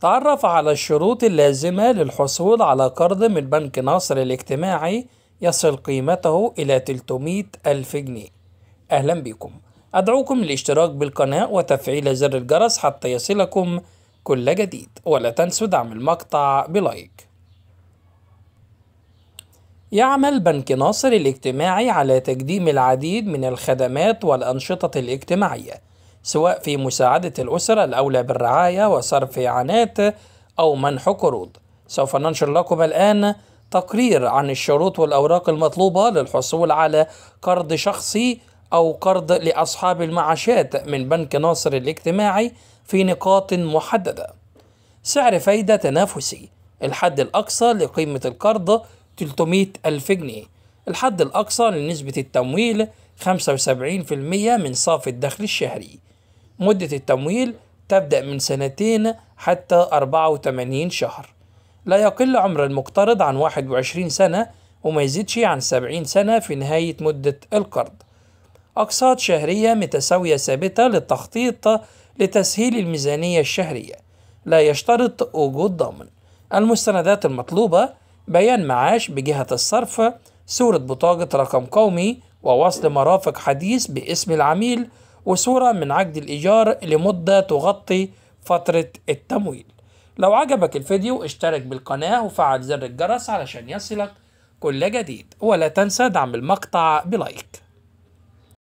تعرف على الشروط اللازمة للحصول على قرض من بنك ناصر الاجتماعي يصل قيمته إلى 300 ألف جنيه أهلا بكم أدعوكم للاشتراك بالقناة وتفعيل زر الجرس حتى يصلكم كل جديد ولا تنسوا دعم المقطع بلايك يعمل بنك ناصر الاجتماعي على تقديم العديد من الخدمات والأنشطة الاجتماعية سواء في مساعدة الأسرة الأولى بالرعاية وصرف إعانات أو منح قروض سوف ننشر لكم الآن تقرير عن الشروط والأوراق المطلوبة للحصول على قرض شخصي أو قرض لأصحاب المعاشات من بنك ناصر الاجتماعي في نقاط محددة سعر فايدة تنافسي الحد الأقصى لقيمة القرض 300 ألف جنيه الحد الأقصى لنسبة التمويل 75% من صافي الدخل الشهري مدة التمويل تبدأ من سنتين حتى 84 شهر لا يقل عمر المقترض عن 21 سنة وما يزيدش عن 70 سنة في نهاية مدة القرض أقساط شهرية متساوية ثابتة للتخطيط لتسهيل الميزانية الشهرية لا يشترط وجود ضامن المستندات المطلوبة بيان معاش بجهة الصرف صورة بطاقة رقم قومي ووصل مرافق حديث باسم العميل وصورة من عقد الإيجار لمدة تغطي فترة التمويل لو عجبك الفيديو اشترك بالقناة وفعل زر الجرس علشان يصلك كل جديد ولا تنسى دعم المقطع بلايك